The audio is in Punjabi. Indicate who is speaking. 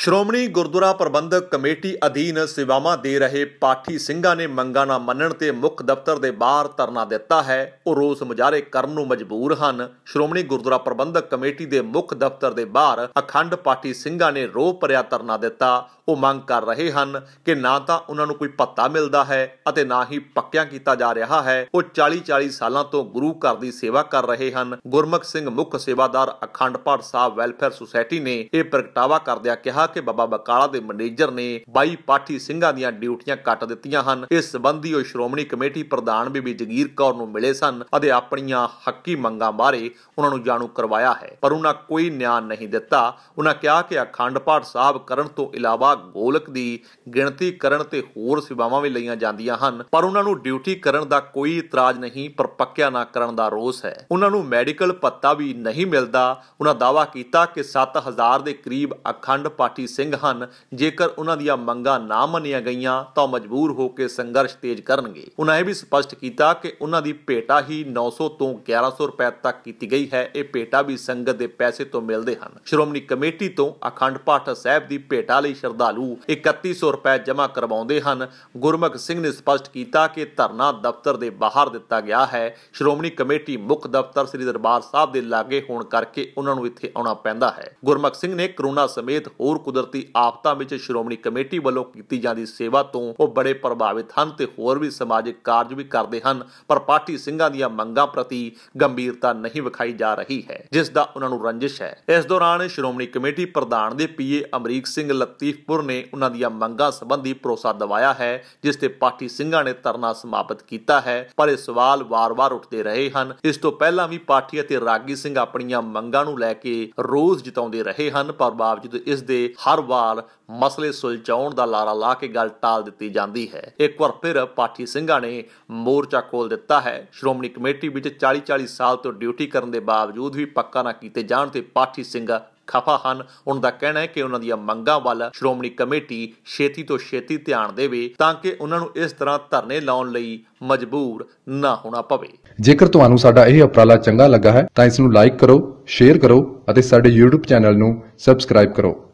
Speaker 1: ਸ਼੍ਰੋਮਣੀ ਗੁਰਦੁਆਰਾ ਪ੍ਰਬੰਧਕ ਕਮੇਟੀ ਅਧੀਨ ਸੇਵਾਵਾਂ ਦੇ ਰਹੇ ਪਾਠੀ ਸਿੰਘਾਂ ਨੇ ਮੰਗਾਂ ਨਾ ਮੰਨਣ ਤੇ ਮੁੱਖ ਦਫ਼ਤਰ ਦੇ ਬਾਹਰ ਧਰਨਾ ਦਿੱਤਾ ਹੈ ਉਹ ਰੋਸ ਮੁਜਾਰੇ ਕਰਨ ਨੂੰ ਮਜਬੂਰ ਹਨ ਸ਼੍ਰੋਮਣੀ ਗੁਰਦੁਆਰਾ ਪ੍ਰਬੰਧਕ ਕਮੇਟੀ ਦੇ ਮੁੱਖ ਦਫ਼ਤਰ ਦੇ ਬਾਹਰ ਅਖੰਡ ਪਾਠੀ ਸਿੰਘਾਂ ਨੇ ਰੋਹ ਭਰਿਆ ਧਰਨਾ ਦਿੱਤਾ ਉਹ ਮੰਗ ਕਰ ਰਹੇ ਹਨ ਕਿ ਨਾ ਤਾਂ ਉਹਨਾਂ ਨੂੰ ਕੋਈ ਪੱਤਾ ਮਿਲਦਾ ਹੈ ਅਤੇ ਨਾ ਹੀ ਪੱਕਿਆਂ ਕੀਤਾ ਜਾ ਰਿਹਾ ਹੈ ਉਹ 40-40 ਸਾਲਾਂ ਤੋਂ ਗੁਰੂ ਘਰ ਦੀ ਸੇਵਾ ਕਰ ਰਹੇ ਹਨ ਗੁਰਮੁਖ ਸਿੰਘ ਮੁੱਖ ਸੇਵਾਦਾਰ ਅਖੰਡ ਪਾਠ ਸਾਹਿਬ ਵੈਲਫੇਅਰ ਸੁਸਾਇਟੀ ਨੇ ਇਹ ਪ੍ਰਗਟਾਵਾ ਕਰਦਿਆਂ ਕਿਹਾ ਕਿ ਬਾਬਾ ਬਕਾਲਾ ਦੇ ਮੈਨੇਜਰ ਨੇ 22 ਪਾਠੀ ਸਿੰਘਾਂ ਦੀਆਂ ਡਿਊਟੀਆਂ ਕੱਟ ਦਿੱਤੀਆਂ ਹਨ ਇਸ ਸੰਬੰਧੀ ਉਹ ਸ਼੍ਰੋਮਣੀ ਕਮੇਟੀ ਪ੍ਰਧਾਨ ਬੀਬੀ ਜਗੀਰ ਕੌਰ ਨੂੰ ਮਿਲੇ ਸਨ ਅਤੇ ਆਪਣੀਆਂ ਹੱਕੀ ਮੰਗਾਂ ਬਾਰੇ ਉਹਨਾਂ ਨੂੰ ਜਾਣੂ ਕਰਵਾਇਆ ਹੈ ਪਰ ਉਹਨਾਂ ਕੋਈ ਨਿਆਂ ਨਹੀਂ ਦਿੱਤਾ ਉਹਨਾਂ ਕਿਹਾ ਕਿ ਅਖੰਡ ਪਾਠ ਸਾਹਿਬ ਕਰਨ ਤੋਂ ਇਲਾਵਾ ਗੋਲਕ ਦੀ ਗਿਣਤੀ ਕਰਨ ਤੇ ਹੋਰ ਸੇਵਾਵਾਂ ਵੀ ਲਈਆਂ ਜਾਂਦੀਆਂ ਹਨ ਪਰ ਉਹਨਾਂ ਨੂੰ ਡਿਊਟੀ ਕਰਨ ਦਾ ਕੋਈ ਇਤਰਾਜ਼ ਨਹੀਂ ਪਰ ਪੱਕਿਆ ਨਾ ਕਰਨ ਦਾ ਰੋਸ ਹੈ ਉਹਨਾਂ ਨੂੰ ਮੈਡੀਕਲ ਪੱਤਾ ਵੀ ਨਹੀਂ ਮਿਲਦਾ ਉਹਨਾਂ ਦਾਵਾ ਕੀਤਾ ਕਿ 7000 ਦੇ ਕਰੀਬ ਅਖੰਡ ਪਾਠੀ ਸਿੰਘ ਹਨ ਜੇਕਰ ਉਹਨਾਂ ਦੀਆਂ ਮੰਗਾਂ ਨਾ ਮੰਨੀਆਂ ਗਈਆਂ ਤਾਂ ਮਜਬੂਰ ਹੋ ਕੇ ਸੰਘਰਸ਼ ਤੇਜ਼ ਕਰਨਗੇ ਉਹਨਾਂ ਇਹ ਵੀ ਸਪਸ਼ਟ ਕੀਤਾ ਕਿ ਉਹਨਾਂ ਦੀ ਭੇਟਾ ਹੀ 900 ਤੋਂ 1100 ਰੁਪਏ ਤੱਕ ਕੀਤੀ ਗਈ ਹੈ ਇਹ ਭੇਟਾ ਵੀ ਸੰਗਤ ਦੇ ਪੈਸੇ ਤੋਂ ਮਿਲਦੇ ਹਨ ਸ਼੍ਰੋਮਣੀ ਕਮੇਟੀ ਤੋਂ ਅਖੰਡ ਪਾਠ ਸਾਹਿਬ ਦੀ ਭੇਟਾ ਲਈ ਸ਼ਰਧਾ ਸ਼ਰਧਾਲੂ 3100 ਰੁਪਏ ਜਮ੍ਹਾਂ ਕਰਵਾਉਂਦੇ ਹਨ ਗੁਰਮਖ ਸਿੰਘ ਨੇ ਸਪਸ਼ਟ ਕੀਤਾ ਕਿ ਧਰਨਾ ਦਫ਼ਤਰ ਦੇ ਬਾਹਰ ਦਿੱਤਾ ਗਿਆ ਹੈ ਸ਼੍ਰੋਮਣੀ ਕਮੇਟੀ ਮੁੱਖ ਦਫ਼ਤਰ ਸ੍ਰੀ ਦਰਬਾਰ ਸਾਹਿਬ ਦੇ ਲਾਗੇ ਹੋਣ ਕਰਕੇ ਉਹਨਾਂ ਨੂੰ ਇੱਥੇ ਆਉਣਾ ਪੈਂਦਾ ਹੈ ਗੁਰਮਖ ਸਿੰਘ ਨੇ ਕਰੋਨਾ ਸਮੇਤ ਹੋਰ ਕੁਦਰਤੀ ਆਫਤਾਂ ਵਿੱਚ ਸ਼੍ਰੋਮਣੀ ਕਮੇਟੀ ਵੱਲੋਂ ਕੀਤੀ ਜਾਂਦੀ ਸੇਵਾ ਤੋਂ ਉਹ ਬੜੇ ਪ੍ਰਭਾਵਿਤ ਹਨ ਤੇ ਹੋਰ ਵੀ ਸਮਾਜਿਕ ਕਾਰਜ ਵੀ ਕਰਦੇ ਹਨ ਪਰ ਪਾਰਟੀ ਸਿੰਘਾਂ ਦੀਆਂ ਮੰਗਾਂ ਪ੍ਰਤੀ ਗੰਭੀਰਤਾ ਨਹੀਂ ਵਿਖਾਈ ਜਾ ਰਹੀ ਹੈ ਜਿਸ ਦਾ ਉਹਨਾਂ ਨੂੰ ਰੰਜਿਸ਼ ਹੈ ਇਸ ਦੌਰਾਨ ਸ਼੍ਰੋਮਣੀ ਕਮੇਟੀ ਪ੍ਰਧਾਨ ਦੇ ਪੀਏ ਅਮਰੀਕ ਸਿੰਘ ਲਤੀਫਪੁਰ ਠਾਕੁਰ ਨੇ ਉਹਨਾਂ ਦੀਆਂ ਮੰਗਾਂ ਸੰਬੰਧੀ ਭਰੋਸਾ ਦਵਾਇਆ ਹੈ ਜਿਸ ਤੇ ਪਾਠੀ ਸਿੰਘਾਂ ਨੇ ਧਰਨਾ ਸਮਾਪਤ ਕੀਤਾ ਹੈ ਪਰ ਇਹ ਸਵਾਲ ਵਾਰ-ਵਾਰ ਉੱਠਦੇ ਰਹੇ ਹਨ ਇਸ ਤੋਂ ਪਹਿਲਾਂ ਵੀ ਪਾਠੀ ਅਤੇ ਰਾਗੀ ਸਿੰਘ ਆਪਣੀਆਂ ਮੰਗਾਂ ਨੂੰ ਲੈ ਕੇ ਰੋਜ਼ ਜਿਤਾਉਂਦੇ ਰਹੇ ਹਨ ਪਰ ਬਾਵਜੂਦ ਇਸ ਦੇ ਹਰ ਵਾਰ ਮਸਲੇ ਸੁਲਝਾਉਣ ਦਾ ਲਾਰਾ ਲਾ ਕੇ ਗੱਲ ਟਾਲ ਦਿੱਤੀ ਜਾਂਦੀ ਹੈ ਇੱਕ ਵਾਰ ਫਿਰ ਪਾਠੀ ਸਿੰਘਾਂ ਨੇ ਮੋਰਚਾ ਖੋਲ ਦਿੱਤਾ ਹੈ ਸ਼੍ਰੋਮਣੀ ਕਮੇਟੀ ਵਿੱਚ 40-40 ਸਾਲ ਤੋਂ ਡਿਊਟੀ ਕਰਨ ਦੇ ਬਾਵਜੂਦ ਵੀ ਪੱਕਾ ਨਾ ਕੀਤੇ ਜਾਣ ਤੇ ਪਾਠੀ ਸਿੰਘ ਖਫਾ ਹਨ ਉਹਨਾਂ ਦਾ ਕਹਿਣਾ ਹੈ ਕਿ ਉਹਨਾਂ ਦੀਆਂ ਮੰਗਾਂ ਵੱਲ ਸ਼੍ਰੋਮਣੀ ਕਮੇਟੀ ਛੇਤੀ ਤੋਂ ਛੇਤੀ ਧਿਆਨ ਦੇਵੇ ਤਾਂ ਕਿ ਉਹਨਾਂ ਨੂੰ ਇਸ ਤਰ੍ਹਾਂ ਧਰਨੇ ਲਾਉਣ ਲਈ ਮਜਬੂਰ ਨਾ ਹੋਣਾ ਪਵੇ ਜੇਕਰ ਤੁਹਾਨੂੰ ਸਾਡਾ ਇਹ ਉਪਰਾਲਾ ਚੰਗਾ ਲੱਗਾ ਹੈ ਤਾਂ ਇਸ ਨੂੰ ਲਾਈਕ ਕਰੋ ਸ਼ੇਅਰ ਕਰੋ ਅਤੇ ਸਾਡੇ YouTube ਚੈਨਲ ਨੂੰ ਸਬਸਕ੍ਰਾਈਬ ਕਰੋ